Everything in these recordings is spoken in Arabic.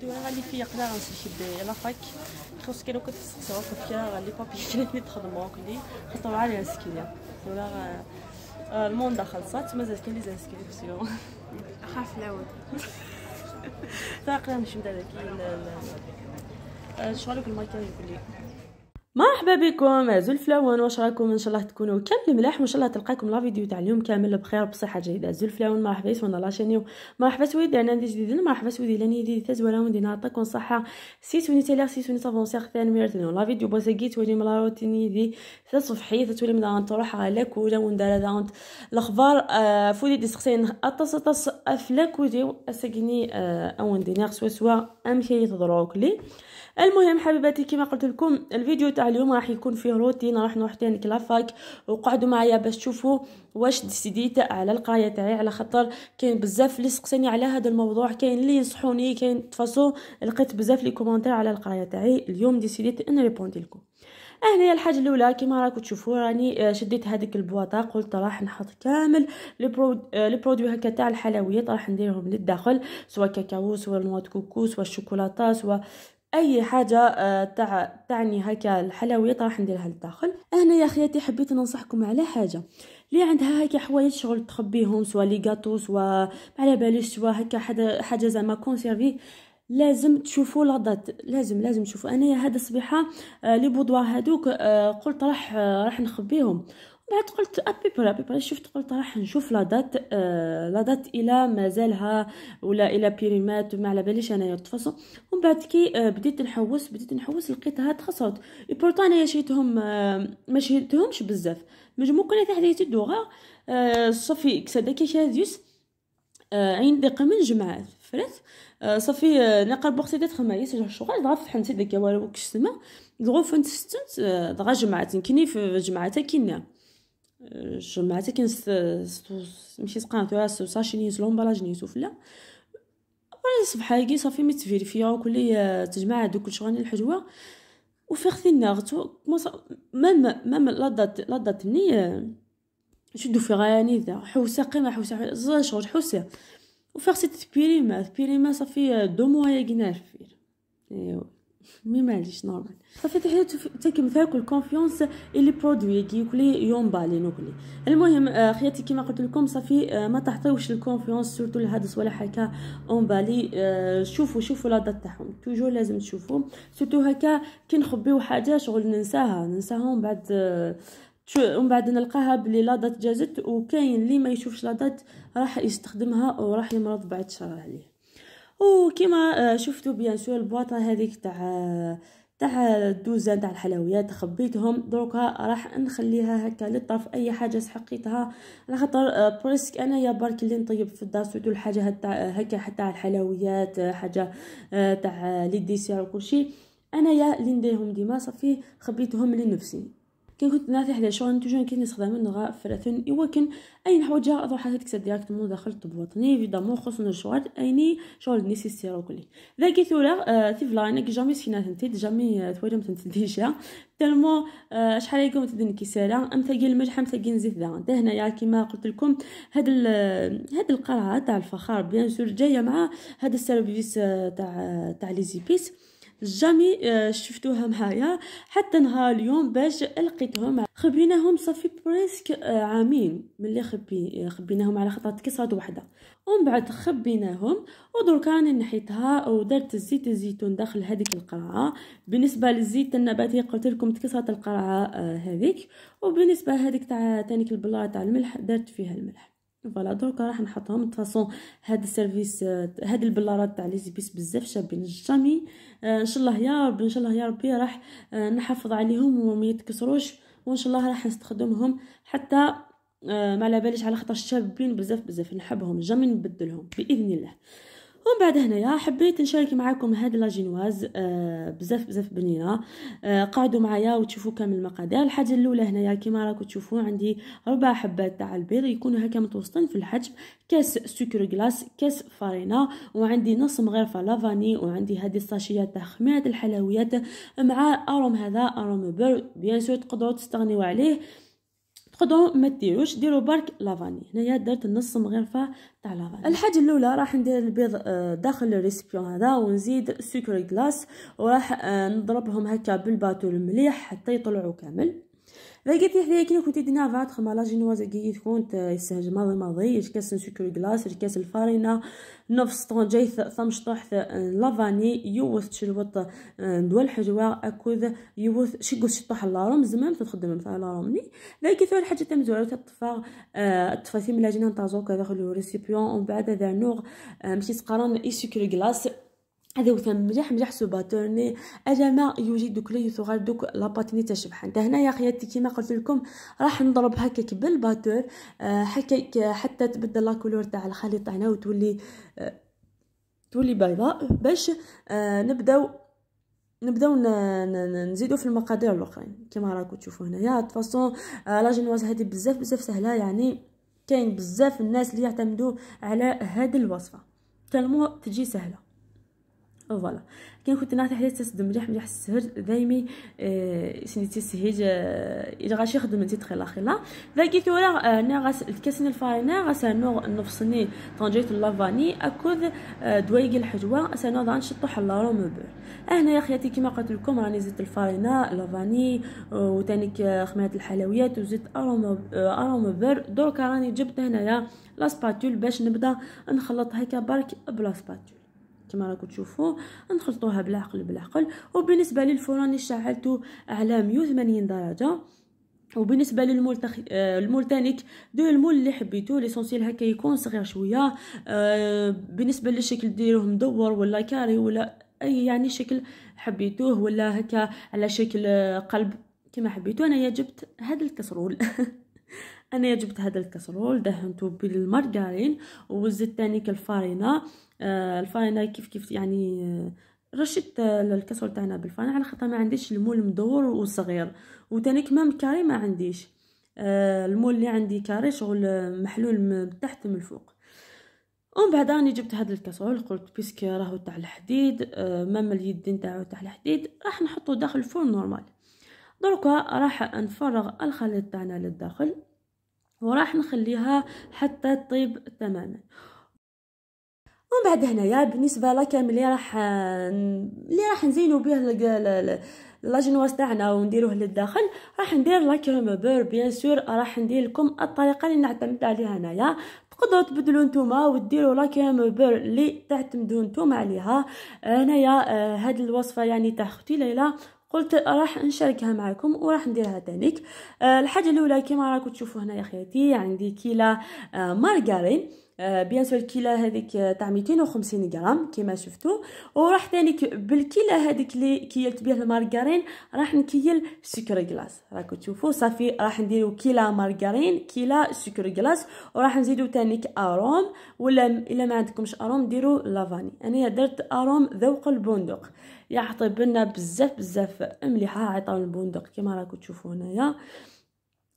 الدويره اللي فيا قدر نشد لافاك خاص كانوا كتسقسوا كفيا لي بابي كلي تخدموا كلي خطوا على السكينه ولا الموندا خلصت مازال كاين لي زانسكريبسيون اخاف العود تاقلا نمشي نبدا كاين شغل الماكياج يقول لي مرحبا بكم عزو الفلاون واش راكم ان شاء الله تكونوا كامل ملاح وان شاء الله تلقاكم لا فيديو تاع اليوم كامل بخير بصحه جيده عزو الفلاون مرحبا يسونا لاشيني مرحبا سويدي انا عندي جديد مرحبا سويدي لاني دي تزولا وندي نعطيكم صحه سيتوني تيلير سيتوني سافونسيغ ثاني ميرتنو لا فيديو بوسكي تولي من روتيني دي تصفحي تولي من انت روح على كولا وندار داونت الاخبار آه، فودي دي سخسين اطس افلاك افلاكو اساكني اسكني آه، اون او ندينيغ سوا سوا امشي تضروك لي المهم حبيباتي كما قلت لكم الفيديو تاع اليوم راح يكون فيه روتين راح نروح ثاني كلافاك وقعدوا معايا باش تشوفوا واش ديسيديت على القرايه تاعي على خاطر كاين بزاف اللي سقساني على هذا الموضوع كاين اللي ينصحوني كاين تفاصو لقيت بزاف لي كومونتير على القرايه تاعي اليوم ديسيديت ان ريبوندي لكم هنايا الحاجه الاولى كيما راكم تشوفوا راني آه، شديت هذيك البواطه قلت راح نحط كامل آه، لي برودوي هكا تاع الحلويات راح نديرهم للداخل سواء كاكاو سواء نوات كوكو سواء الشوكولاته سواء اي حاجه آه، تع... تعني هكا الحلويات راح نديرها للداخل هنا يا خياتي حبيت ننصحكم على حاجه اللي عندها هكا حوايج شغل تخبيهم سوا لي غاتو سوا ما على باليش سوا هكا حاجه زعما كونسيرفي لازم تشوفوا لاضات لازم لازم تشوفوا انايا هذا الصبيحه آه لي بودوار هذوك آه قلت راح آه راح نخبيهم بعد قلت ابيبل ابيبل شفت قلت راح نشوف لا دات آه، لا دات الى مازالها ولا الى بيريمات ما على باليش انايا تفصل ومن بعد كي آه، بديت نحوس بديت نحوس لقيتها تخسرت بورتو انايا شريتهم آه ما شيتهمش بزاف مجموع كنا تحت حديت دوغا آه، صافي كسادا كي شاديوس عين دقيقه من الجمعه فرات صافي آه نقرب وقت ديت خمايس جوج شغل ضعف حنتي ديك والو كش سما ضغط فنت ستنت ضغط جمعتين كني في جمعتها كينا جمعتها كنسوس ماشي سقانتوها السوسه شي نيت لومبالاج نيتو فلا ولا صبحا هاكي صافي مي تفيريفيا وكل تجمع دوك غاني الحجوه وفيغتي ناغتو مام مام لا دات لا آه، شو شدو في غاني ذا حوسه قيمه حوسه حوسه شغل حوسه وفيغتي تبيري ما تبيري ما صافي آه، دو موا يا فير ايوا مي معليش نورمال صافي تحيا تكمثال كل الكونفيونس اللي برودوي كي كلي بالي نوكلي المهم آه، خياتي كيما قلت لكم صافي آه، ما تعطيوش الكونفيونس سورتو لهادس ولا هكا بالي آه، شوفوا شوفوا لا دات تاعهم توجو لازم تشوفوا سورتو هكا كي نخبيو حاجه شغل ننساها ننساها من بعد ومن بعد نلقاها بلي لا دات جازت وكاين اللي ما يشوفش لا دات راح يستخدمها وراح يمرض بعد شهر عليه وكما آه، شفتوا بيان سور البواطه هذيك تاع تاع الدوزان تاع الحلويات خبيتهم دروكا راح نخليها هكا للطرف اي حاجه سحقيتها على خاطر آه، بريسك انايا برك اللي نطيب في الدار سوتو الحاجه هكا حتى على الحلويات آه، حاجه تاع لي ديسير وكلشي انايا اللي نديرهم ديما صافي خبيتهم لنفسي كي كنت ناتي حدا شغل توجور كي نستخدم نغا فلاثن كان اي نحوجها حاجه حاجات كسا ديريكتومون داخل تبوطني ايفيدامون خصنا الشغل ايني شغل نيسيسير وكلي ذاك ثورا آه، في لاينك جامي سكينا تنتيت جامي توالم آه، تنتيت ديجا تالمو آه، شحال هيكم تدن كي ام تاقي الملح ام تاقي نزيد ذا انت هنايا يعني كيما قلت لكم هاد هاد القرعه تاع الفخار بيان سور جايه مع هاد السيرفيس تاع تاع لي زيبيس جامي آه، شفتوها معايا حتى نهار اليوم باش لقيتهم خبيناهم صافي بريسك آه، عامين ملي خبي خبيناهم على خطرة كسرت وحده ومن بعد خبيناهم ودركا راني نحيتها ودرت الزيت الزيتون داخل هذيك القرعه بالنسبه للزيت النباتي قلت لكم تكسرت القرعه آه، هذيك وبالنسبه هذيك تاع تانيك البلاطه تاع الملح درت فيها الملح فوالا دروكا راح نحطهم فاصون هاد السيرفيس هاد البلارات تاع زيبيس بزاف شابين جامي آه، ان شاء الله يا رب ان شاء الله يا ربي راح آه، نحافظ عليهم وما يتكسروش وان شاء الله راح نستخدمهم حتى آه، ما على باليش على خاطر شابين بزاف بزاف نحبهم جامي نبدلهم باذن الله ومن بعد هنايا حبيت نشارك معكم هاد لا جينواز آه، بزاف بزاف بنينه آه، قعدوا معايا وتشوفوا كامل المقادير الحاجه الاولى هنايا كيما راكم تشوفوا عندي ربع حبات تاع البيض يكونوا هكا متوسطين في الحجم كاس سكر غلاس كاس فارينه وعندي نص مغرفه لافاني وعندي هذه الساشيات تاع خميره الحلويات مع اروم هذا اروم بير بيان سور تقدروا تستغنيو عليه تقدروا ما ديروش ديروا برك لافاني هنايا درت نص مغرفه تاع لافاني الحاجه الاولى راح ندير البيض آه، داخل الريسبيون هذا ونزيد سكر غلاس وراح آه، نضربهم هكا بالباتول المليح حتى يطلعوا كامل اذا قالت لي حدايا كي كنت دينا فاتخ مالا جينواز كي تكون يسهج ماضي ماضي كاس سكر كلاس كاس الفارينا نفس طون جاي ثم طوح لافاني يوث شلوط دول الحجوة اكوذ يوث شي قوس شي لاروم زمان تخدم مثلا لارومني اذا كي ثور حاجة تمزوعة تطفى تطفى ثيم لاجينا نتازوك داخل خلو ريسيبيون ومن بعد هذا نوغ مشي تقارن اي سكر كلاص هذا وثم مليح مليح سو باتورني اجا ما يوجد دوك لي صغار دوك لاباتيني تاع شبحان هنا يا خياتي كيما قلت لكم راح نضرب هكاك بالباتور آه هكاك حتى تبدل لا كولور تاع الخليط هنا وتولي آه، تولي بيضاء باش آه، نبداو نبداو نزيدو في المقادير الاخرين كيما راكم تشوفوا هنايا تفاصون آه، لا جينواز هادي بزاف بزاف سهله يعني كاين بزاف الناس اللي يعتمدوا على هذه الوصفه تلمو تجي سهله فوالا كي كنت نعطي حتى تسد مليح مليح السهر دايمي آه سني تسهيج الى آه، غاش يخدم انت تخي لاخي لا ذاكي ثورا انا غاس الكاسن الفارينا غاس نو نفصني طنجيت لافاني اكوذ آه، دويق الحجوه سنو ضان شطو حلارو مبر هنا يا خياتي كما قلت لكم راني زدت الفارينا لافاني وثاني آه، خميره الحلويات وزدت اروم اروم بير دوكا راني جبت هنايا لاسباتول باش نبدا نخلط هكا برك بلا سباتول كما راكم تشوفوا نخلطوها بالعقل بالعقل وبالنسبه للفرن شعلته على 180 درجه وبالنسبه للملتخ آه، المولتانيك دو المول اللي حبيتو ليسونسيال هكا يكون صغير شويه آه، بالنسبه للشكل ديروه مدور ولا كاري ولا اي يعني شكل حبيتوه ولا هكا على شكل آه، قلب كما حبيتو انايا جبت هذا الكسرول انايا جبت هذا الكسرول دهنته بالمارغرين وزدت تانيك الفارينه آه، الفاينه كيف كيف يعني آه، رشيت الكسول آه، تاعنا بالفاينه على خاطر ما عنديش المول مدور وصغير وتاني كمام كاري ما عنديش المول اللي عندي كاري شغل محلول من تحت من الفوق ومن بعد راني جبت هاد الكسول قلت بيسك راهو تاع الحديد مام اليدين تاعو تاع الحديد راح نحطو داخل الفرن نورمال دركا راح نفرغ الخليط تاعنا للداخل وراح نخليها حتى تطيب تماما ومن بعد هنايا بالنسبه كامل اللي راح اللي راح نزينو به لاجنواس تاعنا ونديروه للداخل راح ندير لاكريم بور بيان سور راح ندير لكم الطريقه اللي نعتمد عليها هنايا تقدروا تبدلوا نتوما وديروا لا كريم بور اللي تعتمدوا نتوما عليها هنايا هاد الوصفه يعني تاع اختي ليلى قلت راح نشاركها معكم وراح نديرها تانيك الحاجه الاولى كما راكم تشوفوا هنا يا خياتي عندي كيله آه، مارغرين آه، بيان سور الكيله هذيك آه، تاع 250 غرام كيما شفتوا وراح ثاني بالكيله هذيك اللي كيلت بيه المارغرين راح نكيل سكر غلاس راكو تشوفوا صافي راح نديرو كيله مارغرين كيله سكر غلاس وراح نزيدو ثاني اروم ولا الا ما عندكمش اروم ديروا لافاني انايا درت اروم ذوق البندق يعطي بنا بزاف بزاف مليحه عطاو البندق كيما راكو تشوفوا هنايا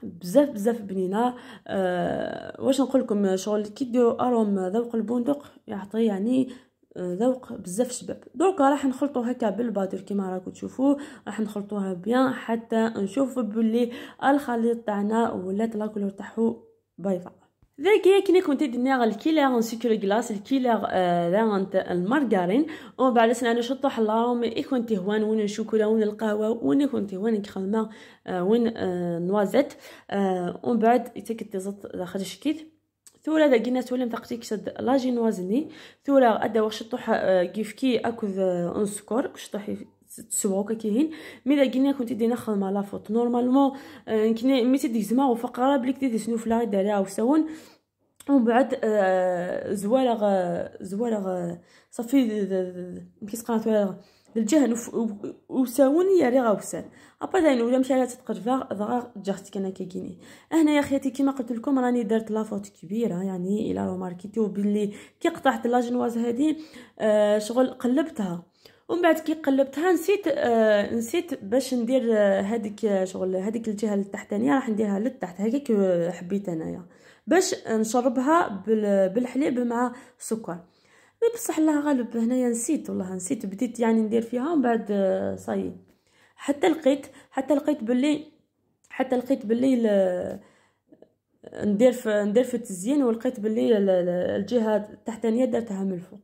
بزاف بزاف بنينه أه واش نقول لكم شغل كي ديروا اروم ذوق البندق يعطي يعني آه، ذوق بزاف شباب دوكا راح نخلطو هكا بالبادر كيما راكم تشوفو راح نخلطوها بيان حتى نشوف بلي الخليط تاعنا ولات لاكولور تاعو بيضاء ذاك هي كنا كنت دينا الكيلر ان سيكري كلاص الكيلر رانت آه، المارغارين و بعد سنا نشطو حلاهم اي كنت هوان وين الشوكولا وين القهوه ون كنت هوان كخلمه آه، ون آه، نوازيت و بعد تكت تزط داخل الشكيت ثورة قلنا تولى متقتي كشد لاجينوازني ثورا أدا وشطوح كيف كي أكذ سكور شطوح تسوعوا كاين مي دا كينا كنتي دينا خدمه لا فوت نورمالمون آه، كنا مي تديك زعما وفق قراب ليك ديتي شنو فلاغي دارها وسون ومن بعد آه، زوالغ زوالغ صافي كيسقى الجهل وساون يا ري غاوسان ابا داين ولا مشى على تتقرفا ضغا جارتك انا كيكيني يا خياتي كيما قلت لكم راني درت لافوت كبيره يعني الى روماركيتيو بلي كي قطعت لاجنواز هادي آه شغل قلبتها ومن بعد كي قلبتها نسيت آه نسيت باش ندير هذيك آه، آه، شغل هذيك الجهه التحتانيه راح نديرها للتحت هكاك آه، حبيت انايا باش نشربها بالحليب مع السكر بصح الله غالب هنايا نسيت والله نسيت بديت يعني ندير فيها ومن بعد صاي حتى لقيت حتى لقيت باللي حتى لقيت باللي ندير في ندير في التزيين ولقيت باللي الجهه التحتانيه درتها من الفوق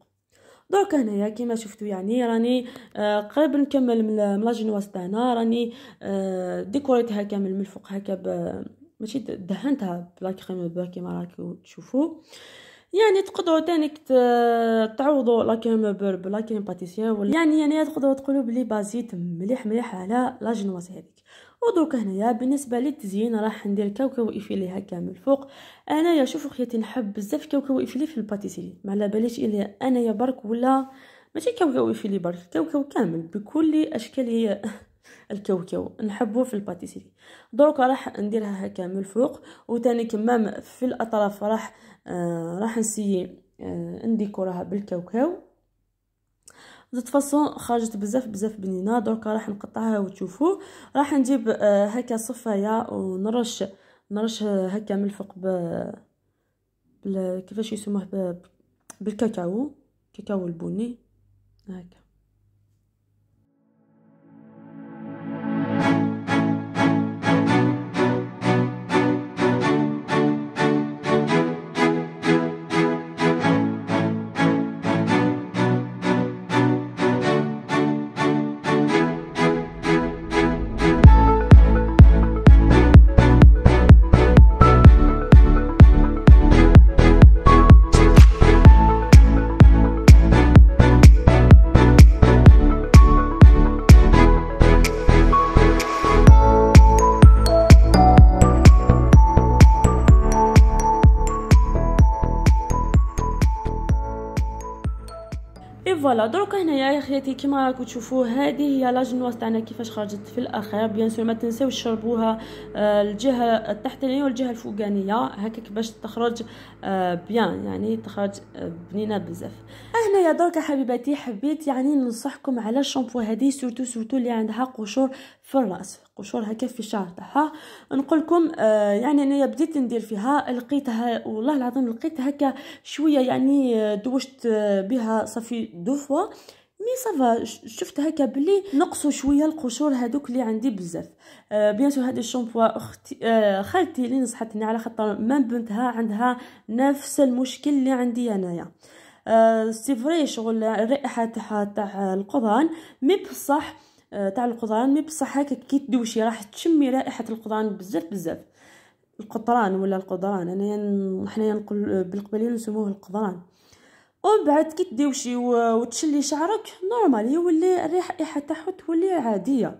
دونك هنايا كيما شفتوا يعني راني آه، قريب نكمل من لاجينواس تاعنا راني آه، ديكوريتها كامل من الفوق هكا ماشي دهنتها بلا كريم كيما راكو تشوفوا يعني تقدروا تاني تعوضوا لا كريم بير بلا كريم باتيسير ولا يعني يعني تقدروا تقولوا بلي بازيت مليح مليح على لا جنواس هذيك ودوك هنايا بالنسبه للتزيين راح ندير كاوكاو افيليها من الفوق انايا شوفو خوياتي نحب بزاف كاوكاو افيلي في الباتيسيري ما على باليش الا انايا برك ولا ماشي كاوكاو افيلي برك كاوكاو كامل بكل اشكاليه الكاوكاو نحبوه في الباتيسيري دروك راح نديرها هكا من الفوق وتاني كمام في الاطراف راح آه راح نسيي آه نديكورها بالكاوكاو دو فاصون خرجت بزاف بزاف بنينه دركا راح نقطعها وتشوفوا راح نجيب آه، هكا صفايه ونرش نرش هكا من الفوق ب كيفاش يسموه ب... بالكاكاو كاكاو البني هكا فوالا دروك هنايا يا خياتي كيما راكم تشوفوا هذه هي لا تاعنا كيفاش خرجت في الاخير بيان سور ما تنساوش تشربوها آه، الجهه التحتانيه والجهه الفوقانيه هكاك باش تخرج آه، بيان يعني تخرج آه، بنينه بزاف هنايا دروك حبيباتي حبيت يعني ننصحكم على الشامبو هذه سورتو سورتو اللي عندها قشور في الراس قشور هكا في الشعر تاعها نقول لكم آه يعني انايا بديت ندير فيها لقيتها والله العظيم لقيت هكا شويه يعني آه، دوشت آه، بها صافي دو فوا مي صافا شفت هكا بلي نقصوا شويه القشور هذوك اللي عندي بزاف آه بيان سور هذا الشامبوا اختي آه خالتي اللي نصحتني على خاطر ما بنتها عندها نفس المشكل اللي عندي انايا آه سي فري شغل الرائحه تاع تاع القضان مي بصح آه، تاع القطران مي بصح هكا كي تدوشي راح تشمي رائحه القطران بزاف بزاف القطران ولا القدران انا يعني حنايا نقول بالقبليه نسموه القدران ومن بعد كي تدوشي وتشلي شعرك نورمال يولي الريحه تاعها تولي عاديه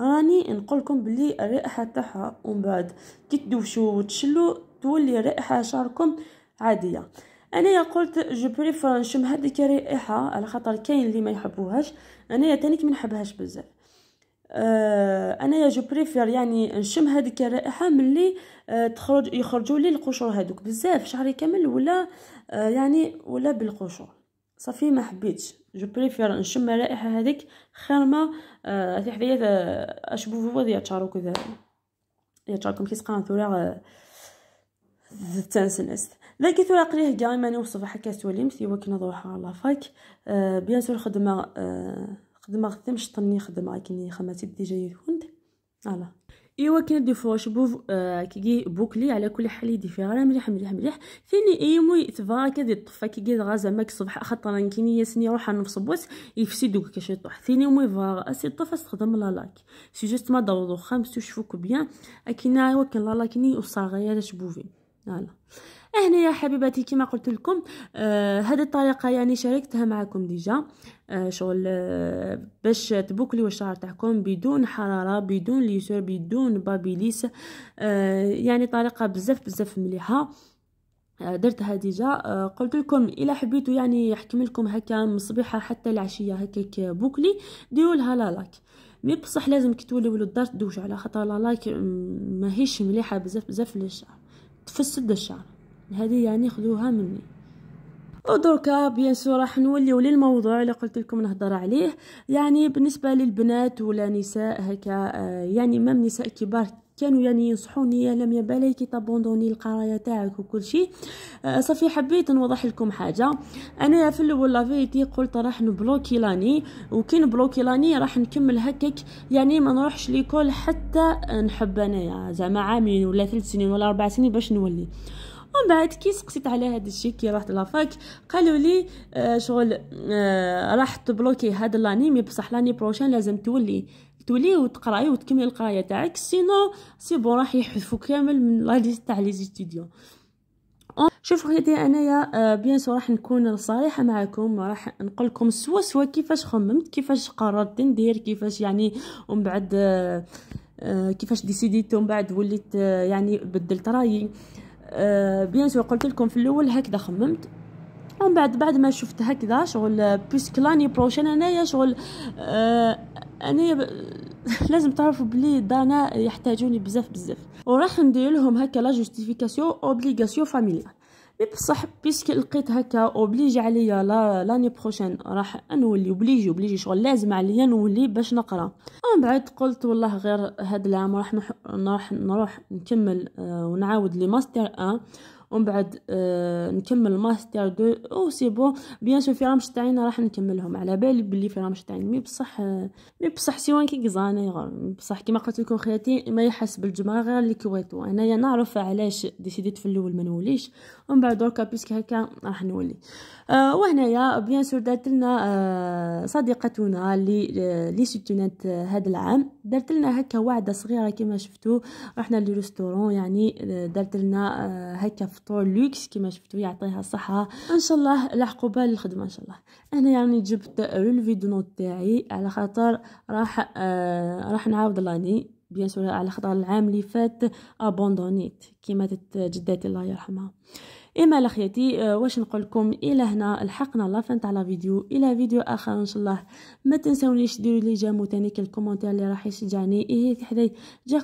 راني نقول لكم بلي الرائحه تاعها ومن بعد كي تدوشوا وتشلوا تولي رائحه شعركم عاديه انا قلت جو بريفير نشم هذيك الرائحه على خاطر كاين اللي ما يحبوهاش انايا تانيك ما نحبهاش بزاف انا يا جو بريفير يعني نشم هذيك الرائحه ملي آه، تخرج يخرجوا لي القشور هذوك بزاف شعري كامل ولا آه، يعني ولا بالقشور صافي ما حبيتش جو بريفير نشم الرائحه هذيك خير ما في آه، تحت اشبو فوا ديال تشارو كذا يا تشاركم كيسقى ثورا ذا تنسنست لقيت جاي دائما نوصف حكا سي وكنا ضوحا الله فاك أه بيان سور خدمه أه خدمه غتمش طني خدمه كني خماتي دي جاي هند فوالا ايوا كاين دي فوش بوف آه كيجي بوكلي على كل حال يدي فيه غير مليح مليح مليح ثاني اي مو يتفا كدي طفا كيجي غا زعما الصبح خاطر كيني ياسني روحا نفس بوس يفسي دوك كاش يطوح ثاني مو يفا سي طفا استخدم لا لاك سي جوست ما دورو خمس شوفوك بيان اكينا ايوا كان لا لاكني وصاغيه باش شبوفي فوالا هنا يا حبيباتي كما قلت لكم آه هذه الطريقه يعني شاركتها معكم ديجا آه شغل آه باش تبوكليو الشعر تاعكم بدون حراره بدون ليسور بدون بابيليس آه يعني طريقه بزاف بزاف مليحه آه، درتها ديجا آه، قلت لكم الا حبيتوا يعني يحكم لكم هكا من الصبيحه حتى العشيه هكاك بوكلي ديروا لها لا لايك مي بصح لازمك توليو للدار تدوشوا على خاطر لا لايك ماهيش مليحه بزاف بزاف للشعر تفسد الشعر هذه يعني خذوها مني ودركا بيان سو راح نوليو للموضوع اللي قلت لكم نهضر عليه يعني بالنسبه للبنات ولا نساء هكا آه، يعني مام نساء كبار كانوا يعني ينصحوني يا لم يبالي كي تابوندوني القرايه تاعك وكل شيء آه، صافي حبيت نوضح لكم حاجه انا في الاول لافيتي قلت راح نبلوكي لاني وكي نبلوكي لاني راح نكمل هكاك يعني ما نروحش ليكول حتى نحب انايا زعما عامين ولا ثلاث سنين ولا اربع سنين باش نولي ومن بعد كي سقسيت على هذا الشيء كي رحت لافاك قالوا لي آه، شغل آه، راح تبلوكي هاد لاني مي بصح لاني بروشان لازم تولي تولي وتقراي وتكملي القرايه تاعك سينو سي بون راح يحذفوا كامل من لا ليست تاع لي ستوديو شوف خيتي انايا آه، بيان سو راح نكون صريحه معكم راح نقول لكم سوا سوا كيفاش خممت كيفاش قررت ندير كيفاش يعني ومن بعد كيفاش ديسيديت ومن بعد وليت يعني بدلت رايي آه، بيان سور قلت لكم في الاول هكذا خممت ومن بعد بعد ما شفت هكذا شغل آه، بيسك لاني بروشين انايا شغل أه انايا ب... لازم تعرفوا بلي دانا يحتاجوني بزاف بزاف وراح ندير لهم هكا لا جوستيفيكاسيون اوبليغاسيون فاميليال مي بصح بيسك لقيت هكا اوبليج عليا لا لاني بروشين راح نولي اوبليجي اوبليجي شغل لازم عليا نولي باش نقرا من بعد قلت والله غير هاد العام راح نروح نروح نكمل آه، ونعاود لي ماستر 1 ومن بعد آه نكمل الماستر دو او سي بون بيان سو في رامش راح نكملهم على بالي بلي في رامش مي بصح مي بصح سيوان كي قزانا بصح كيما قلت لكم خياتي ما يحس بالجماعه غير اللي كويتو انايا نعرف علاش ديسيديت في الاول ما نوليش ومن بعد دركا بيسك هكا راح نولي آه وهنايا بيان سور دارت لنا آه صديقتنا اللي آه، لي سيتونات هذا آه، العام دارت لنا هكا وعده صغيره كيما شفتوا رحنا للريستورون يعني آه، دارت لنا هكا فطور لوكس كما شفتو يعطيها الصحه ان شاء الله لاحقوا بال الخدمه ان شاء الله انا يعني جبت رولفي دو نوت تاعي على خاطر راح آه راح نعاود لاني بيان سور على خاطر العام اللي فات ابوندونيت كيما جداتي الله يرحمها اما لخياتي آه، واش نقول لكم الى هنا لحقنا لافان تاع لا فيديو الى فيديو اخر ان شاء الله ما تنساونيش ديروا لي جيم وثاني الكومونتير اللي راح يشجعني ايه تحدي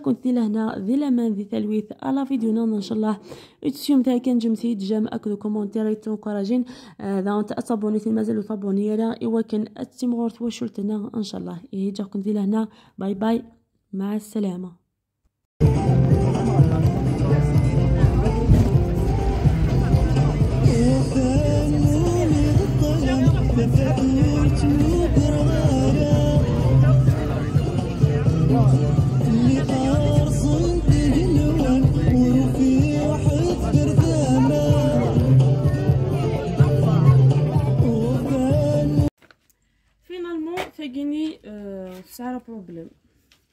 كنت ذي لهنا ذي لمان ذي تلويث على فيديو نون ان شاء الله اتسيوم تاع كان جمسي جيم اكلو كومونتير تنكوراجين اذا انت مازال مازالوا لا ايوا كان اتيم غورت وشلتنا ان شاء الله ايه كنت ذي لهنا باي باي مع السلامه فاقيني السعرة بروبليم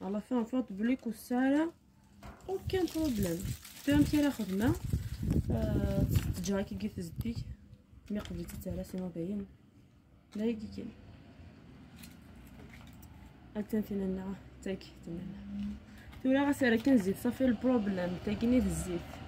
على فين فوت بليك والسعرة اوكي بروبليم فهمتي راه خدمة تجاكي كي تزدي مي قبل تتعرى سيما باين لا يجي يجيكين أتنتننا تاكي تننا تولا غسالة كنزيد صافي البروبلم تاكيني في الزيت